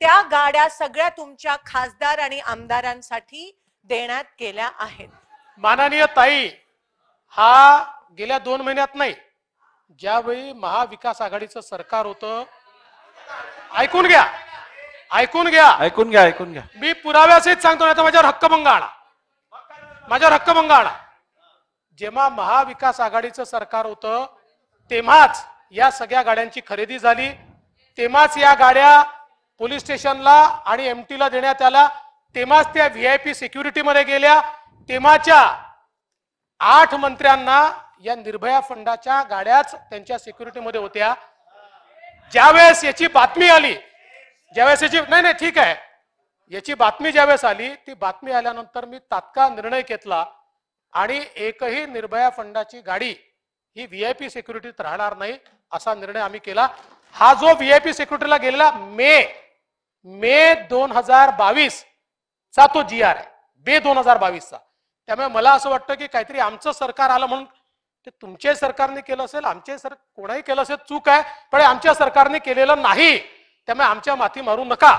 त्या गाड्या सगळ्या तुमच्या खासदार आणि आमदारांसाठी देण्यात गेल्या आहेत माननीय ताई हा गेल्या दोन महिन्यात नाही ज्यावेळी महाविकास आघाडीचं सरकार होतं ऐकून घ्या ऐकून घ्या ऐकून घ्या ऐकून घ्या मी पुराव्यासहित सांगतो नाही तर माझ्यावर हक्कभंग आणा माझ्यावर हक्कभंग आणा जेव्हा महाविकास आघाडीचं सरकार होतं तेव्हाच या सगळ्या गाड्यांची खरेदी झाली तेव्हाच या गाड्या पोलीस स्टेशनला आणि एम टीला देण्यात आला तेव्हाच त्या व्ही आय पी सिक्युरिटीमध्ये गेल्या तेव्हाच्या आठ मंत्र्यांना या निर्भया फंडाच्या गाड्याच त्यांच्या सिक्युरिटीमध्ये होत्या ज्यावेळेस याची बातमी आली ज्यावेळेस याची नाही नाही ठीक आहे याची बातमी ज्यावेळेस आली ती बातमी आल्यानंतर मी तात्काळ निर्णय घेतला आणि एकही निर्भया फंडाची गाडी ही व्ही आय पी सिक्युरिटीत राहणार नाही असा निर्णय आम्ही केला हा जो व्ही आय पी सिक्युरिटीला गेलेला मे मे दोन हजार बावीस चा तो जी आर आहे मे दोन हजार चा त्यामुळे मला असं वाटतं की काहीतरी आमचं सरकार आलं म्हणून ते तुमच्याही सरकारने केलं असेल आमचे सर कोणाही केलं असेल चूक आहे पण आमच्या सरकारने केलेलं नाही त्यामुळे आमच्या माथी मारू नका